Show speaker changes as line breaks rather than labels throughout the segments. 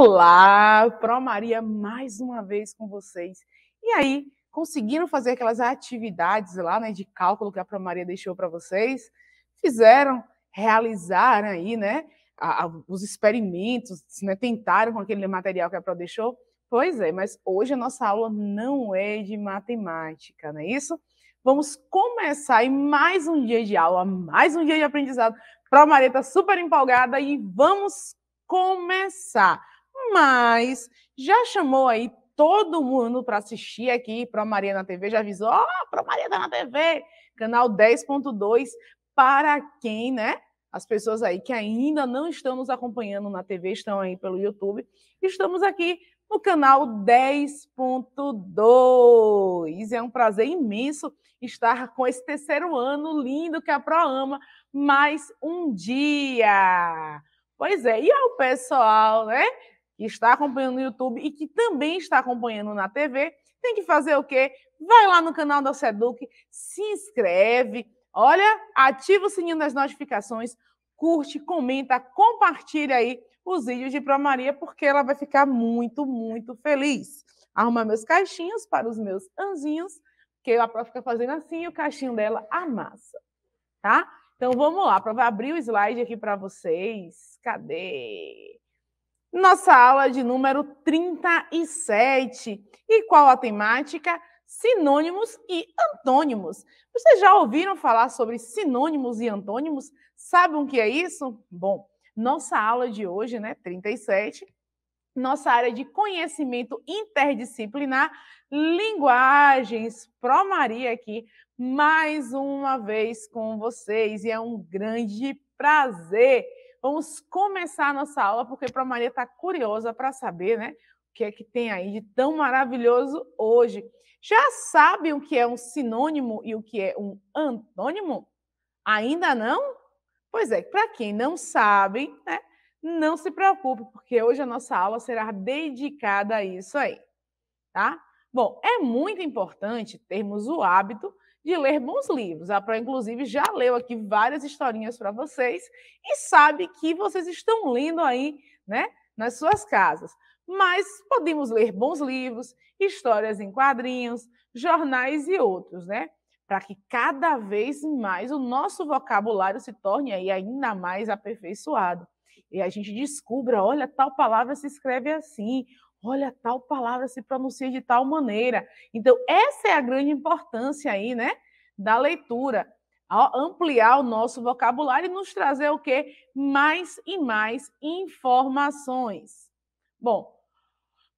Olá, Pro Maria mais uma vez com vocês. E aí, conseguiram fazer aquelas atividades lá, né, de cálculo que a Pro Maria deixou para vocês? Fizeram, realizaram aí, né, a, a, os experimentos, né, tentaram com aquele material que a Pro deixou? Pois é, mas hoje a nossa aula não é de matemática, não é isso? Vamos começar aí mais um dia de aula, mais um dia de aprendizado. Pro Maria tá super empolgada e vamos começar mas já chamou aí todo mundo para assistir aqui para Maria na TV, já avisou, ó, oh, para Maria na TV, canal 10.2 para quem, né? As pessoas aí que ainda não estão nos acompanhando na TV, estão aí pelo YouTube. Estamos aqui no canal 10.2. É um prazer imenso estar com esse terceiro ano lindo que a ProAma, mais um dia. Pois é, e ao pessoal, né? que está acompanhando no YouTube e que também está acompanhando na TV, tem que fazer o quê? Vai lá no canal da Seduc, se inscreve, olha, ativa o sininho das notificações, curte, comenta, compartilha aí os vídeos de Pro Maria, porque ela vai ficar muito, muito feliz. Arrumar meus caixinhos para os meus anzinhos, que a Pro fica fazendo assim e o caixinho dela amassa, tá? Então vamos lá, a Pro vai abrir o slide aqui para vocês. Cadê? Nossa aula de número 37. E qual a temática? Sinônimos e antônimos. Vocês já ouviram falar sobre sinônimos e antônimos? Sabem o que é isso? Bom, nossa aula de hoje, né, 37, nossa área de conhecimento interdisciplinar, linguagens, Pro Maria aqui, mais uma vez com vocês, e é um grande prazer Vamos começar a nossa aula, porque para a Maria está curiosa para saber, né? O que é que tem aí de tão maravilhoso hoje. Já sabem o que é um sinônimo e o que é um antônimo? Ainda não? Pois é, para quem não sabe, né? Não se preocupe, porque hoje a nossa aula será dedicada a isso aí, tá? Bom, é muito importante termos o hábito de ler bons livros. A Pro, inclusive, já leu aqui várias historinhas para vocês e sabe que vocês estão lendo aí, né, nas suas casas. Mas podemos ler bons livros, histórias em quadrinhos, jornais e outros, né? Para que cada vez mais o nosso vocabulário se torne aí ainda mais aperfeiçoado. E a gente descubra, olha, tal palavra se escreve assim, olha, tal palavra se pronuncia de tal maneira. Então, essa é a grande importância aí, né, da leitura, ampliar o nosso vocabulário e nos trazer o quê? Mais e mais informações. Bom,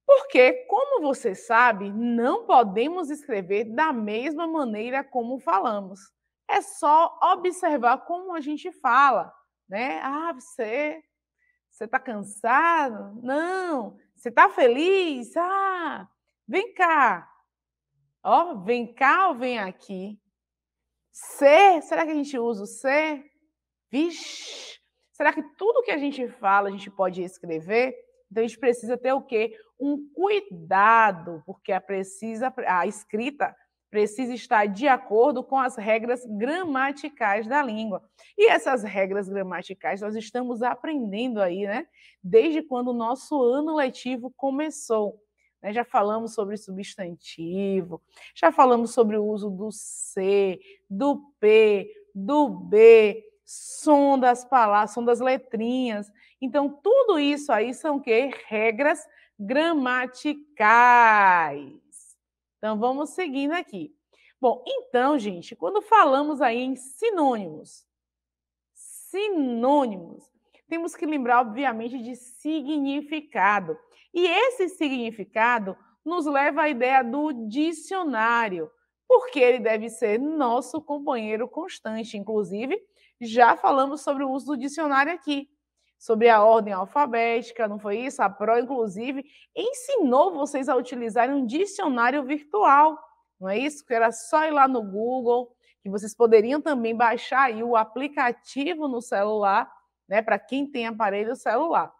porque, como você sabe, não podemos escrever da mesma maneira como falamos. É só observar como a gente fala, né? Ah, você você está cansado? Não, você está feliz? Ah, vem cá. Ó, vem cá ou vem aqui? Ser, será que a gente usa o ser? Vixe, será que tudo que a gente fala a gente pode escrever? Então a gente precisa ter o quê? Um cuidado, porque a, é precisa, a escrita precisa estar de acordo com as regras gramaticais da língua. E essas regras gramaticais nós estamos aprendendo aí, né? Desde quando o nosso ano letivo começou. Né? Já falamos sobre substantivo, já falamos sobre o uso do C, do P, do B, som das palavras, som das letrinhas. Então, tudo isso aí são que? Regras gramaticais. Então vamos seguindo aqui. Bom, então, gente, quando falamos aí em sinônimos, sinônimos, temos que lembrar, obviamente, de significado. E esse significado nos leva à ideia do dicionário, porque ele deve ser nosso companheiro constante. Inclusive, já falamos sobre o uso do dicionário aqui sobre a ordem alfabética, não foi isso? A Pro, inclusive, ensinou vocês a utilizarem um dicionário virtual, não é isso? Que era só ir lá no Google, que vocês poderiam também baixar aí o aplicativo no celular, né? Para quem tem aparelho celular.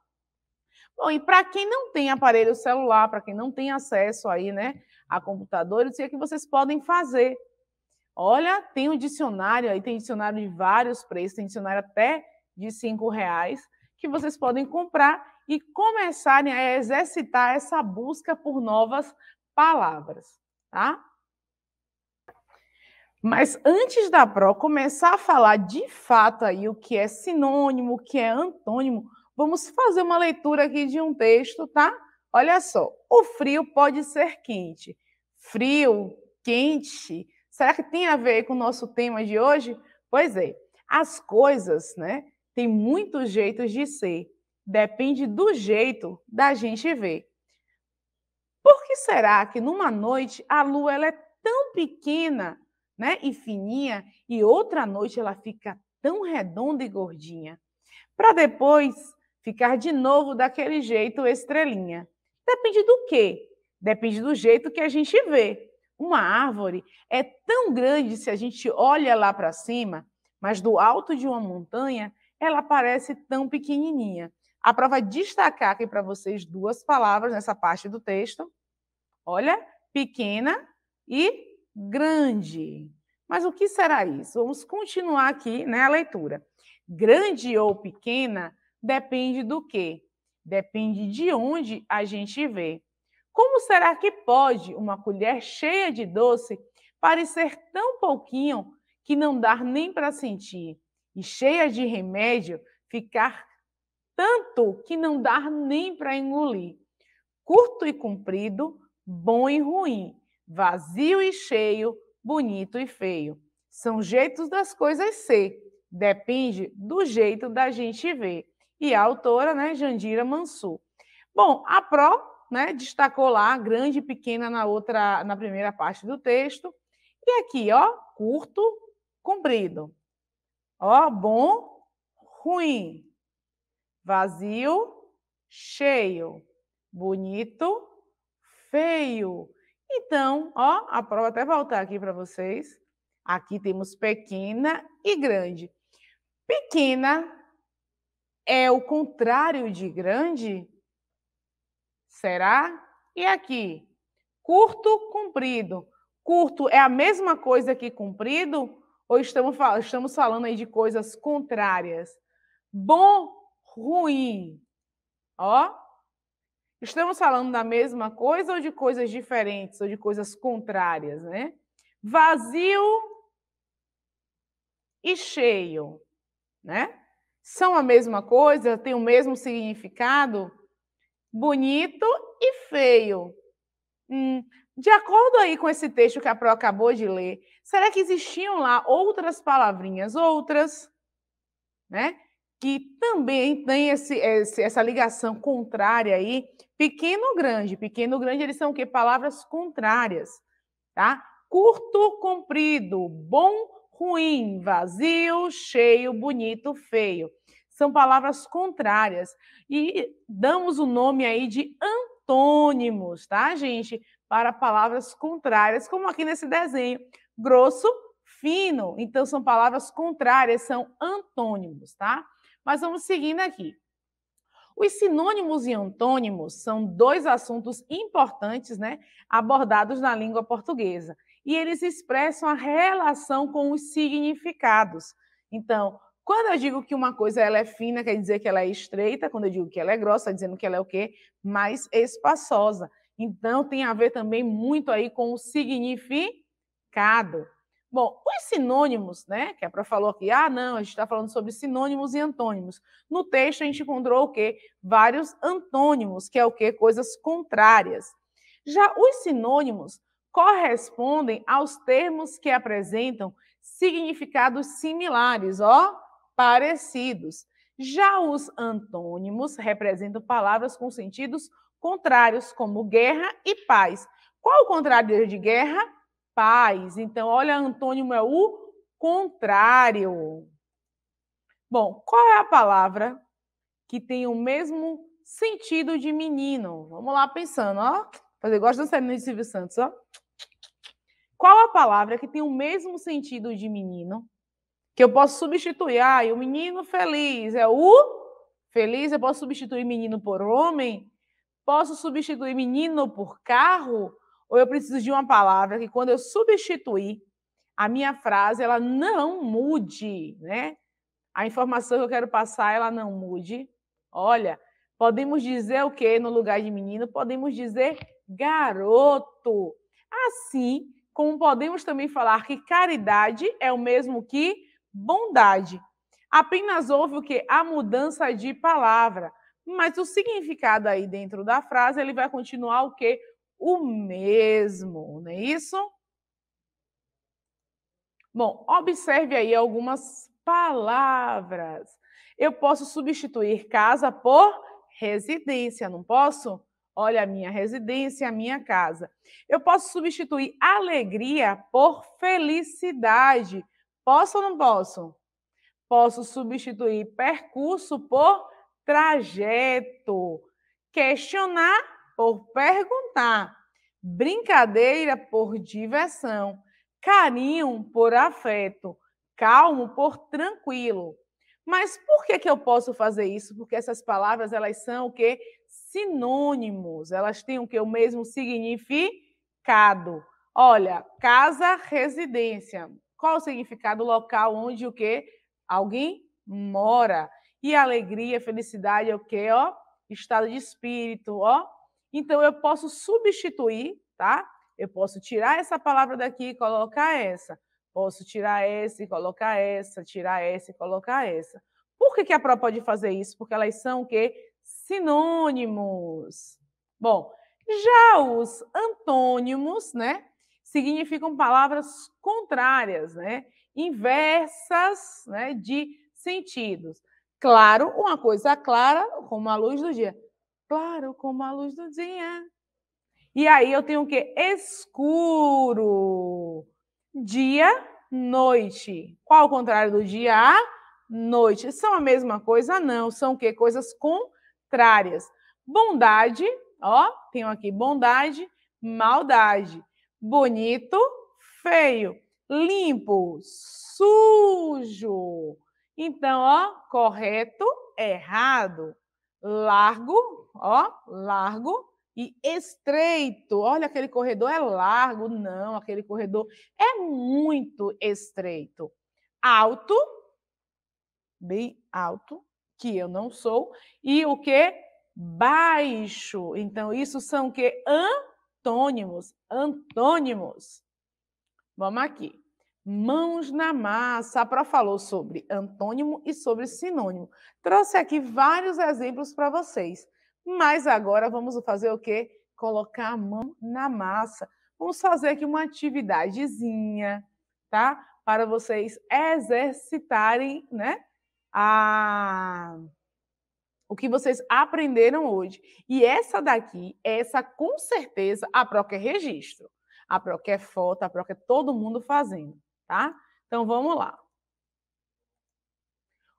Bom, e para quem não tem aparelho celular, para quem não tem acesso aí, né, a computadores, o que, é que vocês podem fazer? Olha, tem um dicionário aí, tem dicionário de vários preços, tem dicionário até de cinco reais que vocês podem comprar e começarem a exercitar essa busca por novas palavras, tá? Mas antes da PRO começar a falar de fato aí o que é sinônimo, o que é antônimo, vamos fazer uma leitura aqui de um texto, tá? Olha só, o frio pode ser quente. Frio, quente, será que tem a ver com o nosso tema de hoje? Pois é, as coisas, né, tem muitos jeitos de ser. Depende do jeito da gente ver. Por que será que numa noite a lua ela é tão pequena né, e fininha e outra noite ela fica tão redonda e gordinha? Para depois ficar de novo daquele jeito estrelinha. Depende do quê? Depende do jeito que a gente vê. Uma árvore é tão grande se a gente olha lá para cima, mas do alto de uma montanha ela parece tão pequenininha. A prova vai é destacar aqui para vocês duas palavras nessa parte do texto. Olha, pequena e grande. Mas o que será isso? Vamos continuar aqui né, a leitura. Grande ou pequena depende do quê? Depende de onde a gente vê. Como será que pode uma colher cheia de doce parecer tão pouquinho que não dá nem para sentir? e cheia de remédio, ficar tanto que não dá nem para engolir. Curto e comprido, bom e ruim, vazio e cheio, bonito e feio. São jeitos das coisas ser, depende do jeito da gente ver. E a autora, né, Jandira Mansur. Bom, a Pro, né, destacou lá grande e pequena na outra, na primeira parte do texto. E aqui, ó, curto, comprido. Ó, bom, ruim. Vazio, cheio. Bonito, feio. Então, ó, a prova até voltar aqui para vocês. Aqui temos pequena e grande. Pequena é o contrário de grande? Será? E aqui? Curto, comprido. Curto é a mesma coisa que comprido? ou estamos, estamos falando aí de coisas contrárias? Bom, ruim. Ó, estamos falando da mesma coisa ou de coisas diferentes, ou de coisas contrárias, né? Vazio e cheio, né? São a mesma coisa, tem o mesmo significado? Bonito e feio. Hum, de acordo aí com esse texto que a Pro acabou de ler, será que existiam lá outras palavrinhas, outras, né? Que também tem esse, esse, essa ligação contrária aí, pequeno grande. Pequeno grande, eles são o quê? Palavras contrárias, tá? Curto, comprido, bom, ruim, vazio, cheio, bonito, feio. São palavras contrárias. E damos o nome aí de antônimos, tá, gente? para palavras contrárias, como aqui nesse desenho. Grosso, fino. Então, são palavras contrárias, são antônimos, tá? Mas vamos seguindo aqui. Os sinônimos e antônimos são dois assuntos importantes, né, abordados na língua portuguesa, e eles expressam a relação com os significados. Então, quando eu digo que uma coisa ela é fina, quer dizer que ela é estreita, quando eu digo que ela é grossa, tá dizendo que ela é o quê? Mais espaçosa. Então, tem a ver também muito aí com o significado. Bom, os sinônimos, né? Que a Pro falou aqui, ah, não, a gente está falando sobre sinônimos e antônimos. No texto a gente encontrou o quê? Vários antônimos, que é o quê? Coisas contrárias. Já os sinônimos correspondem aos termos que apresentam significados similares, ó, parecidos. Já os antônimos representam palavras com sentidos contrários, como guerra e paz. Qual o contrário de guerra? Paz. Então, olha, antônimo é o contrário. Bom, qual é a palavra que tem o mesmo sentido de menino? Vamos lá pensando, ó. Fazer igual da série de Silvio Santos, ó. Qual a palavra que tem o mesmo sentido de menino? Que eu posso substituir. Ah, o menino feliz é o feliz, eu posso substituir menino por homem? Posso substituir menino por carro? Ou eu preciso de uma palavra que, quando eu substituir a minha frase, ela não mude, né? A informação que eu quero passar, ela não mude. Olha, podemos dizer o quê no lugar de menino? Podemos dizer garoto. Assim como podemos também falar que caridade é o mesmo que bondade. Apenas houve o que? A mudança de palavra mas o significado aí dentro da frase ele vai continuar o quê? O mesmo, não é isso? Bom, observe aí algumas palavras. Eu posso substituir casa por residência, não posso? Olha a minha residência, a minha casa. Eu posso substituir alegria por felicidade. Posso ou não posso? Posso substituir percurso por trajeto. Questionar por perguntar. Brincadeira por diversão. Carinho por afeto. Calmo por tranquilo. Mas por que, que eu posso fazer isso? Porque essas palavras elas são o que sinônimos. Elas têm o que o mesmo significado. Olha, casa, residência. Qual o significado local onde o que alguém mora? E alegria, felicidade é o quê? Ó, estado de espírito, ó. Então eu posso substituir, tá? Eu posso tirar essa palavra daqui e colocar essa. Posso tirar essa e colocar essa, tirar essa e colocar essa. Por que, que a pró pode fazer isso? Porque elas são o quê? Sinônimos. Bom, já os antônimos, né? Significam palavras contrárias, né? Inversas né, de sentidos. Claro, uma coisa clara como a luz do dia. Claro, como a luz do dia. E aí eu tenho o quê? Escuro. Dia, noite. Qual o contrário do dia? A noite. São a mesma coisa? Não. São o quê? Coisas contrárias. Bondade, ó, tenho aqui bondade, maldade. Bonito, feio. Limpo, sujo então, ó, correto, errado, largo, ó, largo e estreito. Olha, aquele corredor é largo, não, aquele corredor é muito estreito. Alto, bem alto, que eu não sou, e o que? Baixo. Então, isso são que? Antônimos, antônimos. Vamos aqui. Mãos na massa. A Pro falou sobre antônimo e sobre sinônimo. Trouxe aqui vários exemplos para vocês. Mas agora vamos fazer o quê? Colocar a mão na massa. Vamos fazer aqui uma atividadezinha, tá? Para vocês exercitarem, né? A... O que vocês aprenderam hoje. E essa daqui, essa com certeza, a Pro quer é registro. A Pro quer é foto, a Pro quer é todo mundo fazendo tá? Então vamos lá.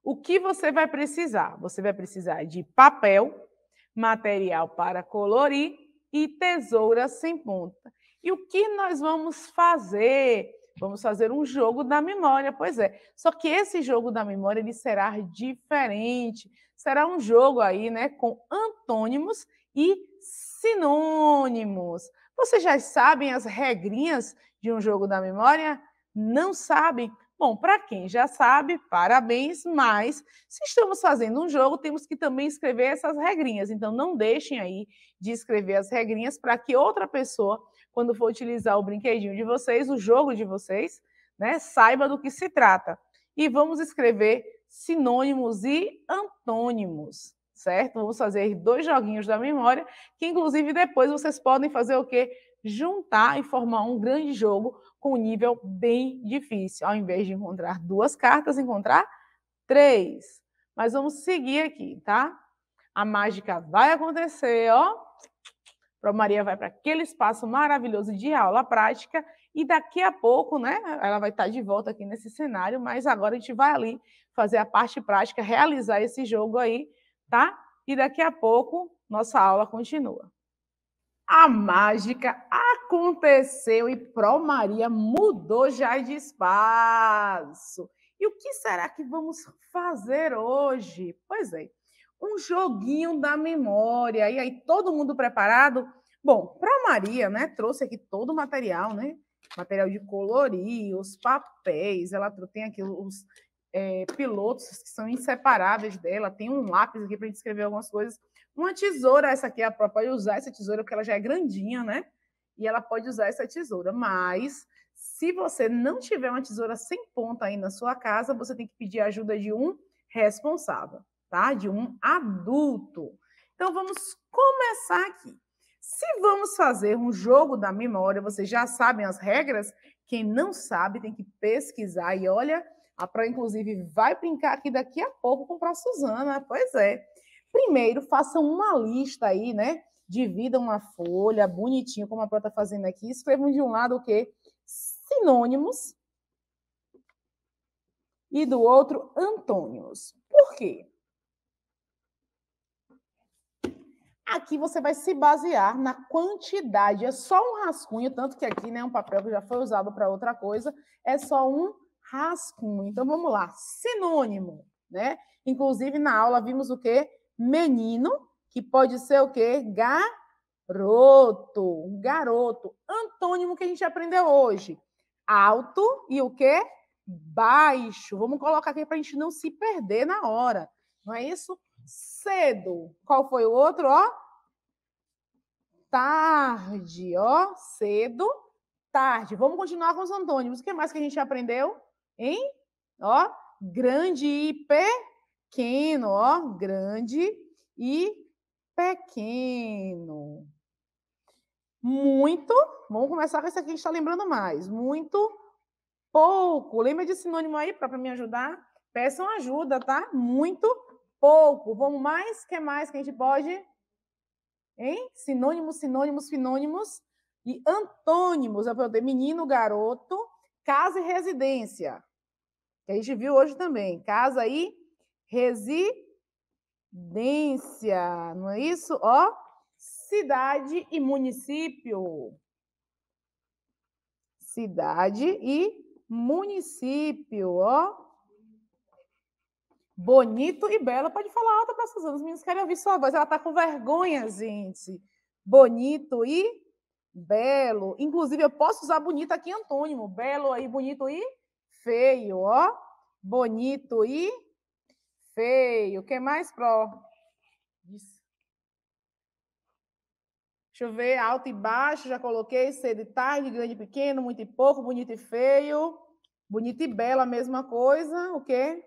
O que você vai precisar? Você vai precisar de papel, material para colorir e tesoura sem ponta. E o que nós vamos fazer? Vamos fazer um jogo da memória, pois é. Só que esse jogo da memória ele será diferente. Será um jogo aí, né, com antônimos e sinônimos. Vocês já sabem as regrinhas de um jogo da memória? não sabem? Bom, para quem já sabe, parabéns, mas se estamos fazendo um jogo, temos que também escrever essas regrinhas. Então, não deixem aí de escrever as regrinhas para que outra pessoa, quando for utilizar o brinquedinho de vocês, o jogo de vocês, né, saiba do que se trata. E vamos escrever sinônimos e antônimos, certo? Vamos fazer dois joguinhos da memória, que inclusive depois vocês podem fazer o quê? juntar e formar um grande jogo com um nível bem difícil. Ao invés de encontrar duas cartas, encontrar três. Mas vamos seguir aqui, tá? A mágica vai acontecer, ó. Pro Maria vai para aquele espaço maravilhoso de aula prática e daqui a pouco, né? Ela vai estar tá de volta aqui nesse cenário, mas agora a gente vai ali fazer a parte prática, realizar esse jogo aí, tá? E daqui a pouco nossa aula continua. A mágica aconteceu e Pro Maria mudou já de espaço. E o que será que vamos fazer hoje? Pois é, um joguinho da memória. E aí, todo mundo preparado? Bom, Pro Maria, né, trouxe aqui todo o material, né? Material de colorir, os papéis, ela tem aqui os é, pilotos que são inseparáveis dela, tem um lápis aqui para a gente escrever algumas coisas. Uma tesoura, essa aqui, é a própria pode usar essa tesoura, porque ela já é grandinha, né? E ela pode usar essa tesoura. Mas, se você não tiver uma tesoura sem ponta aí na sua casa, você tem que pedir a ajuda de um responsável, tá? De um adulto. Então, vamos começar aqui. Se vamos fazer um jogo da memória, vocês já sabem as regras? Quem não sabe tem que pesquisar. E olha, a Pro, inclusive, vai brincar aqui daqui a pouco com a Suzana. Pois é. Primeiro, façam uma lista aí, né? Dividam uma folha bonitinho, como a Pró está fazendo aqui. Escrevam de um lado o quê? Sinônimos. E do outro, antônimos. Por quê? Aqui você vai se basear na quantidade. É só um rascunho, tanto que aqui, né, é um papel que já foi usado para outra coisa, é só um rascunho. Então vamos lá, sinônimo, né? Inclusive na aula vimos o quê? menino, que pode ser o quê? Garoto. Garoto. Antônimo que a gente aprendeu hoje. Alto e o quê? Baixo. Vamos colocar aqui para a gente não se perder na hora. Não é isso? Cedo. Qual foi o outro? Ó. Tarde. Ó. Cedo. Tarde. Vamos continuar com os antônimos. O que mais que a gente aprendeu? Hein? Ó. Grande e pe pequeno, ó, grande e pequeno. Muito, vamos começar com esse aqui que a gente está lembrando mais. Muito pouco. Lembra de sinônimo aí para me ajudar? Peçam ajuda, tá? Muito pouco. Vamos mais? que mais que a gente pode? Hein? Sinônimos, sinônimos, sinônimos e antônimos. É eu menino, garoto, casa e residência. Que a gente viu hoje também. Casa e residência, não é isso? Ó, cidade e município. Cidade e município, ó. Bonito e belo. Pode falar alta para Suzana, os meninos querem ouvir sua voz. Ela tá com vergonha, gente. Bonito e belo. Inclusive, eu posso usar bonito aqui antônimo. Belo aí, bonito e feio, ó. Bonito e feio. o que mais, Pro? Isso. Deixa eu ver, alto e baixo, já coloquei, cedo e tarde, grande e pequeno, muito e pouco, bonito e feio, bonito e bela, mesma coisa, o quê?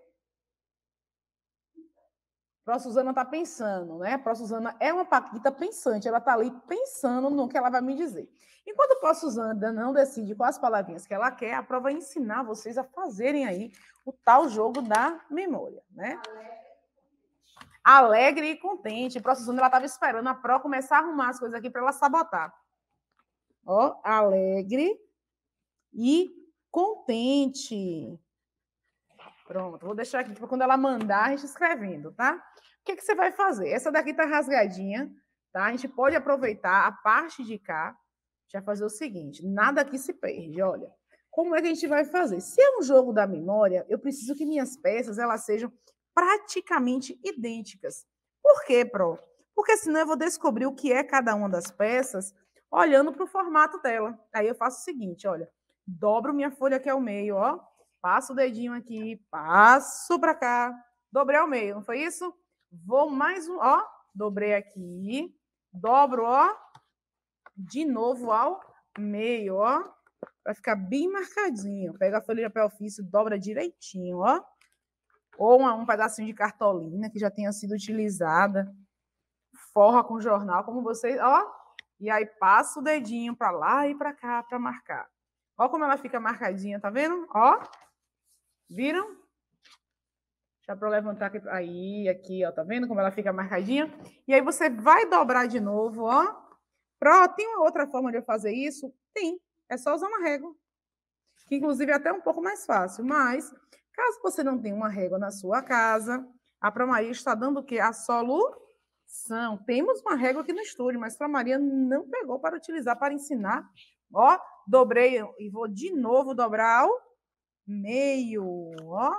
Pró Suzana está pensando, né? Pró Suzana é uma paquita pensante, ela está ali pensando no que ela vai me dizer. Enquanto o Passo Zanda não decide quais palavrinhas que ela quer, a prova é ensinar vocês a fazerem aí o tal jogo da memória, né? Alegre e contente. Pro Suzana, ela estava esperando a Pro começar a arrumar as coisas aqui para ela sabotar. Ó, alegre e contente. Pronto, vou deixar aqui para quando ela mandar, a gente escrevendo, tá? O que, que você vai fazer? Essa daqui tá rasgadinha, tá? A gente pode aproveitar a parte de cá já fazer o seguinte: nada aqui se perde. Olha, como é que a gente vai fazer? Se é um jogo da memória, eu preciso que minhas peças elas sejam praticamente idênticas. Por quê, Pro? Porque senão eu vou descobrir o que é cada uma das peças olhando para o formato dela. Aí eu faço o seguinte: olha, dobro minha folha aqui ao é meio, ó, passo o dedinho aqui, passo para cá, dobrei ao meio, não foi isso? Vou mais um, ó, dobrei aqui, dobro, ó, de novo ao meio, ó. Pra ficar bem marcadinho. Pega a folha de papel ofício, dobra direitinho, ó. Ou um pedacinho de cartolina que já tenha sido utilizada. Forra com jornal, como vocês, ó. E aí passa o dedinho para lá e para cá para marcar. Ó como ela fica marcadinha, tá vendo? Ó. Viram? Deixa para eu levantar aqui, aí, aqui, ó, tá vendo como ela fica marcadinha? E aí você vai dobrar de novo, ó Pró, tem uma outra forma de eu fazer isso? Tem. É só usar uma régua. Que, inclusive, é até um pouco mais fácil. Mas, caso você não tenha uma régua na sua casa, a Pramaria está dando o quê? A solução. Temos uma régua aqui no estúdio, mas a Pramaria não pegou para utilizar, para ensinar. Ó, dobrei e vou de novo dobrar ao meio. Ó.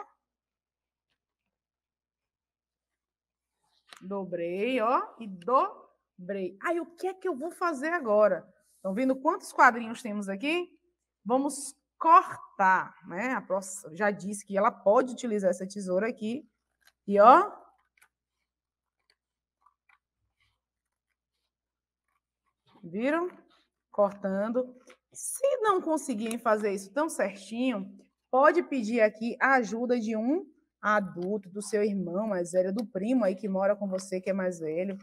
Dobrei, ó, e do lembrei. Aí, ah, o que é que eu vou fazer agora? Estão vendo quantos quadrinhos temos aqui? Vamos cortar, né? A próxima já disse que ela pode utilizar essa tesoura aqui. E ó. Viram? Cortando. Se não conseguirem fazer isso tão certinho, pode pedir aqui a ajuda de um adulto, do seu irmão mais velho, do primo aí que mora com você, que é mais velho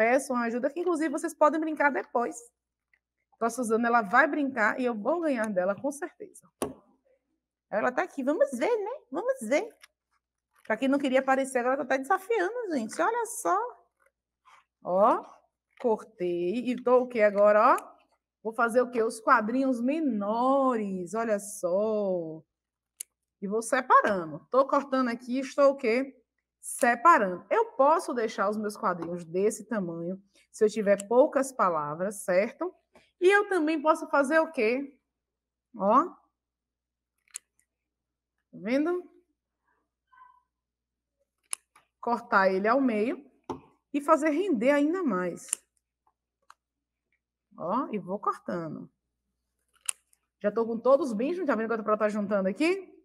peçam ajuda, que inclusive vocês podem brincar depois. Então, a Suzana ela vai brincar e eu vou ganhar dela, com certeza. Ela está aqui, vamos ver, né? Vamos ver. Para quem não queria aparecer, agora está até desafiando, gente. Olha só. Ó, cortei. E estou o que agora, ó? Vou fazer o quê? Os quadrinhos menores, olha só. E vou separando. Estou cortando aqui, estou o quê? separando. Eu posso deixar os meus quadrinhos desse tamanho, se eu tiver poucas palavras, certo? E eu também posso fazer o quê? Ó. Tá vendo? Cortar ele ao meio e fazer render ainda mais. Ó, e vou cortando. Já estou com todos bem juntos. Tá vendo que eu estou tá juntando aqui?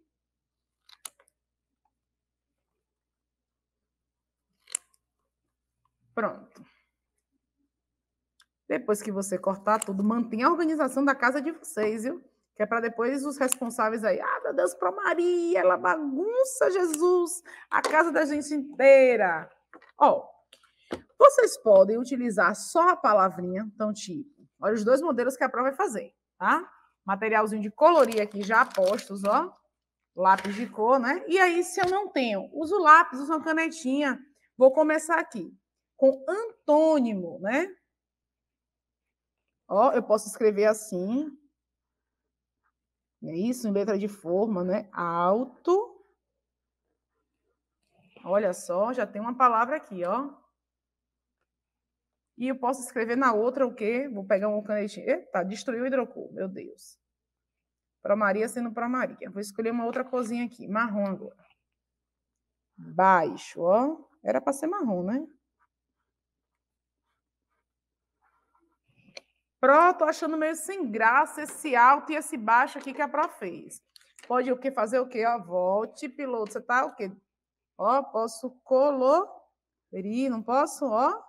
depois que você cortar tudo, mantenha a organização da casa de vocês, viu? Que é para depois os responsáveis aí, ah, meu Deus, para Maria, ela bagunça Jesus, a casa da gente inteira. Ó, oh, vocês podem utilizar só a palavrinha, então, tipo, olha os dois modelos que a prova vai fazer, tá? Materialzinho de colorir aqui já postos, ó. Lápis de cor, né? E aí, se eu não tenho, uso lápis, uso uma canetinha. Vou começar aqui com antônimo, né? Ó, eu posso escrever assim. É isso, em letra de forma, né? Alto. Olha só, já tem uma palavra aqui, ó. E eu posso escrever na outra o quê? Vou pegar um canetinho. Eita, destruiu o hidrocor, meu Deus. Para Maria sendo para Maria. Vou escolher uma outra cozinha aqui, marrom agora. Baixo, ó. Era para ser marrom, né? Pro, tô achando meio sem graça esse alto e esse baixo aqui que a Pro fez. Pode o que fazer o quê? Ó, volte, piloto. Você tá o quê? Ó, posso colorir, não posso, ó.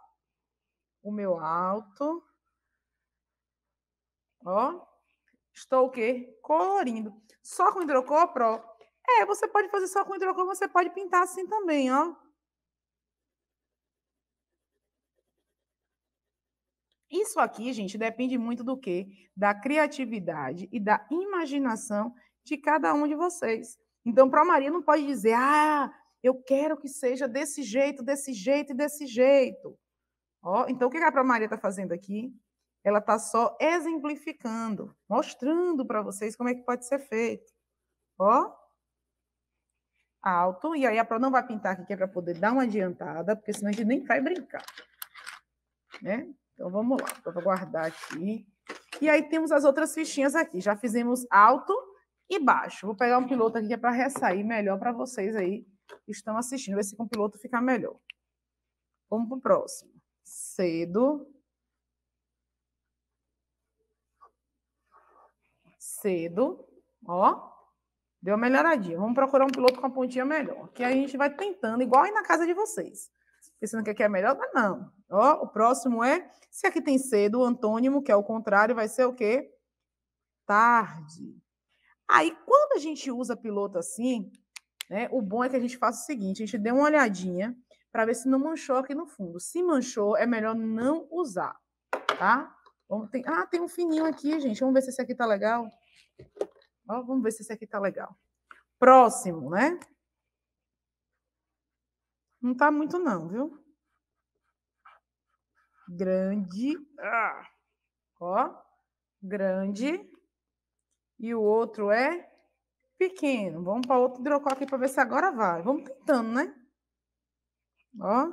O meu alto. Ó. Estou o quê? Colorindo. Só com hidrocor, Pro? É, você pode fazer só com hidrocor, você pode pintar assim também, ó. Isso aqui, gente, depende muito do quê? Da criatividade e da imaginação de cada um de vocês. Então, para a Maria não pode dizer, ah, eu quero que seja desse jeito, desse jeito e desse jeito. Ó, então, o que a Pró Maria está fazendo aqui? Ela está só exemplificando, mostrando para vocês como é que pode ser feito. Ó, alto. E aí a Pró não vai pintar aqui, que é para poder dar uma adiantada, porque senão a gente nem vai brincar. Né? Então vamos lá, eu vou guardar aqui. E aí temos as outras fichinhas aqui. Já fizemos alto e baixo. Vou pegar um piloto aqui é para ressair melhor para vocês aí que estão assistindo. Ver se com o piloto fica melhor. Vamos para o próximo. Cedo. Cedo. Ó. Deu uma melhoradinha. Vamos procurar um piloto com a pontinha melhor. Que a gente vai tentando, igual aí na casa de vocês pensando que aqui é melhor, mas não. Ó, o próximo é, se aqui tem cedo, o antônimo, que é o contrário, vai ser o quê? Tarde. Aí, quando a gente usa piloto assim, né, o bom é que a gente faça o seguinte, a gente dê uma olhadinha para ver se não manchou aqui no fundo. Se manchou, é melhor não usar, tá? Vamos, tem, ah, tem um fininho aqui, gente. Vamos ver se esse aqui tá legal. Ó, vamos ver se esse aqui tá legal. Próximo, né? Não tá muito, não, viu? Grande. Ah, ó. Grande. E o outro é pequeno. Vamos para outro hidrocó aqui para ver se agora vai. Vamos tentando, né? Ó.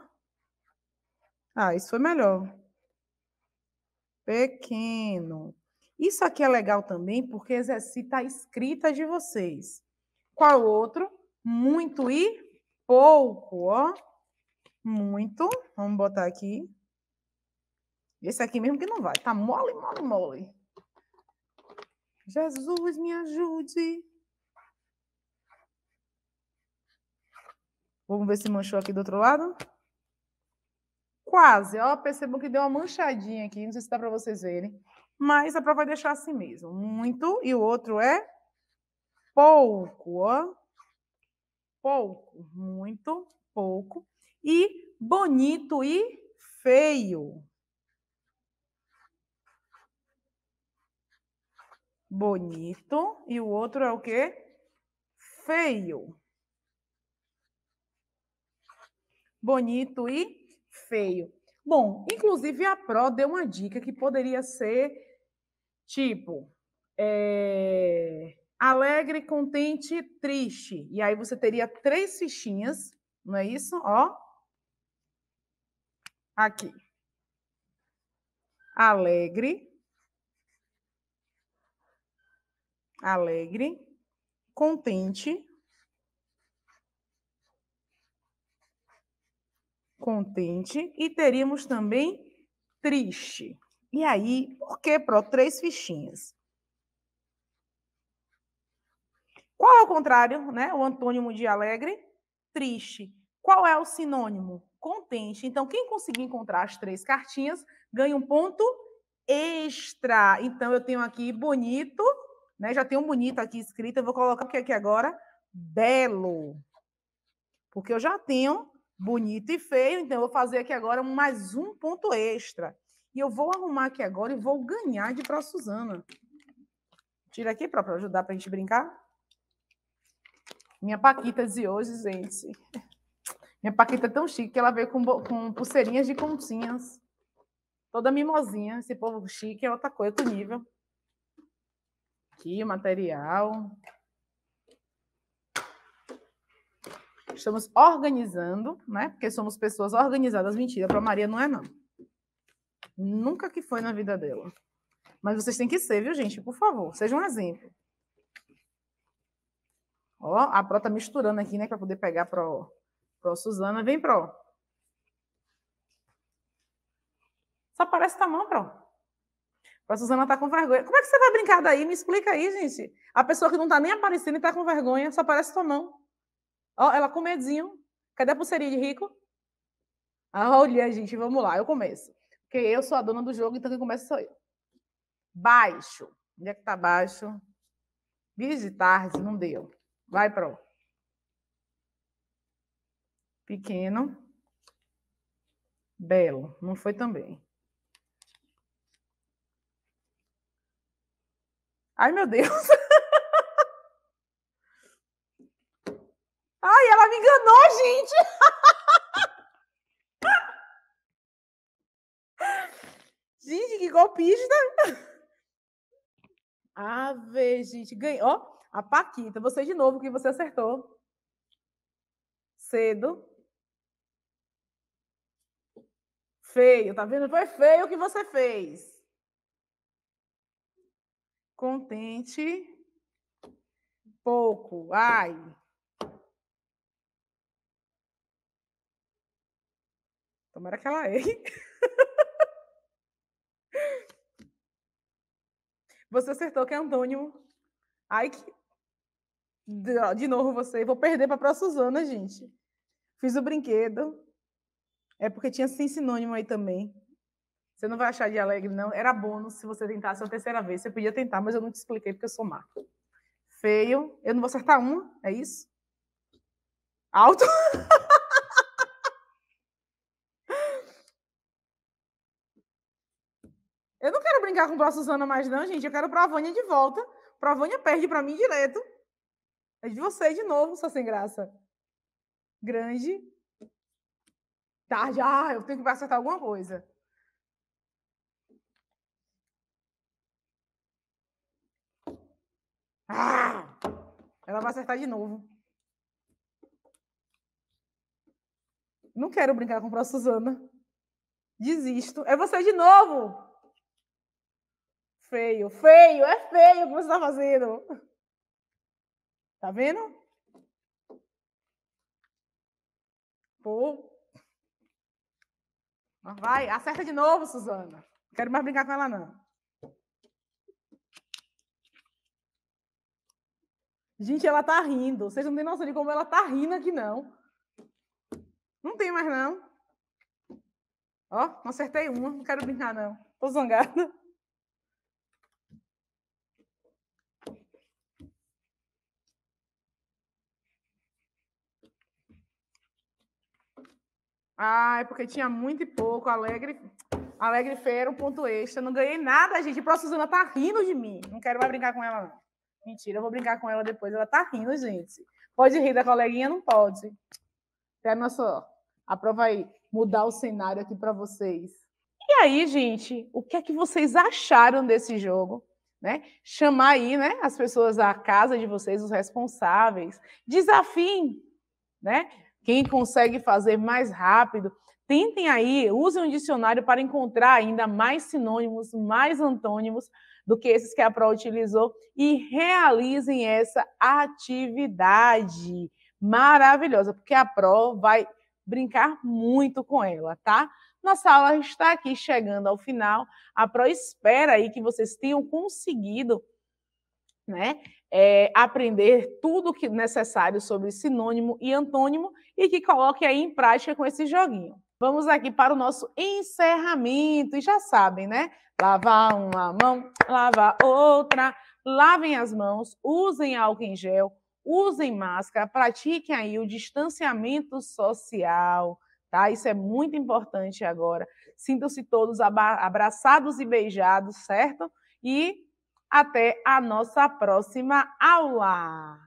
Ah, isso foi melhor. Pequeno. Isso aqui é legal também porque exercita a escrita de vocês. Qual outro? Muito e pouco, ó. Muito. Vamos botar aqui. Esse aqui mesmo que não vai. Tá mole, mole, mole. Jesus, me ajude. Vamos ver se manchou aqui do outro lado. Quase, ó, percebam que deu uma manchadinha aqui, não sei se dá para vocês verem. Mas a prova vai deixar assim mesmo. Muito, e o outro é pouco, ó pouco, muito pouco, e bonito e feio. Bonito e o outro é o quê? Feio. Bonito e feio. Bom, inclusive a Pro deu uma dica que poderia ser tipo. É alegre, contente, triste. E aí você teria três fichinhas, não é isso? Ó. Aqui. Alegre. Alegre, contente. Contente e teríamos também triste. E aí, por que, Pro? Três fichinhas. Qual é o contrário, né? O antônimo de alegre? Triste. Qual é o sinônimo? Contente. Então, quem conseguir encontrar as três cartinhas ganha um ponto extra. Então, eu tenho aqui bonito, né? Já tem um bonito aqui escrito. Eu vou colocar o que aqui agora? Belo. Porque eu já tenho bonito e feio, então eu vou fazer aqui agora mais um ponto extra. E eu vou arrumar aqui agora e vou ganhar de para Suzana. Tira aqui para ajudar para a gente brincar. Minha Paquita de hoje, gente. Minha Paquita é tão chique que ela veio com, com pulseirinhas de continhas. Toda mimosinha. Esse povo chique é outra coisa, outro nível. Aqui o material. Estamos organizando, né? Porque somos pessoas organizadas. Mentira, para Maria não é, não. Nunca que foi na vida dela. Mas vocês têm que ser, viu, gente? Por favor, seja um exemplo. Ó, a Pro tá misturando aqui, né? Para poder pegar Pro, Pro Suzana. Vem, Pro. Só parece tua mão, Pro. Pro Suzana tá com vergonha. Como é que você vai brincar daí? Me explica aí, gente. A pessoa que não tá nem aparecendo e tá com vergonha, só parece tua mão. Ó, ela com medinho. Cadê a pulseirinha de rico? Ah, olha, gente, vamos lá, eu começo. Porque eu sou a dona do jogo, então quem começa sou eu. Baixo. Onde é que tá baixo? Bis de tarde, não deu. Vai, Pro. Pequeno. Belo. Não foi também. Ai, meu Deus. Ai, ela me enganou, gente. gente, que golpista. Ave, gente. Ganhou. A Paquita, você de novo, que você acertou. Cedo. Feio, tá vendo? Foi feio o que você fez. Contente. Pouco. Ai. Tomara que ela erre. Você acertou que é Antônio ai de, de novo você, vou perder para a Suzana, gente. Fiz o brinquedo. É porque tinha sem sinônimo aí também. Você não vai achar de alegre, não. Era bônus se você tentasse a terceira vez. Você podia tentar, mas eu não te expliquei porque eu sou má. Feio. Eu não vou acertar uma, é isso? Alto. eu não quero brincar com a Suzana mais, não, gente. Eu quero a Vânia de volta. Vânia perde para mim direto. É de você de novo, só sem graça. Grande. Tarde. Tá, ah, eu tenho que acertar alguma coisa. Ah! Ela vai acertar de novo. Não quero brincar com a Suzana. Desisto. É você de novo! Feio, feio, é feio o que você está fazendo. Tá vendo? Pô. Vai, acerta de novo, Suzana. Não quero mais brincar com ela, não. Gente, ela tá rindo. Vocês não têm noção de como ela tá rindo aqui, não. Não tem mais, não. Ó, não acertei uma. Não quero brincar, não. Tô zangada. Ah, é porque tinha muito e pouco. Alegre, Alegre Feira, um ponto extra. Não ganhei nada, gente. Próxima Suzana tá rindo de mim. Não quero mais brincar com ela, não. Mentira, eu vou brincar com ela depois. Ela tá rindo, gente. Pode rir da coleguinha? Não pode. Pera nossa, A prova aí. Mudar o cenário aqui para vocês. E aí, gente, o que é que vocês acharam desse jogo? Né? Chamar aí, né, as pessoas à casa de vocês, os responsáveis. Desafiem, né? Quem consegue fazer mais rápido, tentem aí, usem um dicionário para encontrar ainda mais sinônimos, mais antônimos do que esses que a Pro utilizou e realizem essa atividade maravilhosa, porque a Pro vai brincar muito com ela, tá? Nossa aula está aqui chegando ao final. A Pro espera aí que vocês tenham conseguido né, é, aprender tudo que necessário sobre sinônimo e antônimo e que coloque aí em prática com esse joguinho. Vamos aqui para o nosso encerramento. E já sabem, né? Lavar uma mão, lavar outra. Lavem as mãos, usem álcool em gel, usem máscara, pratiquem aí o distanciamento social, tá? Isso é muito importante agora. Sintam-se todos abraçados e beijados, certo? E até a nossa próxima aula!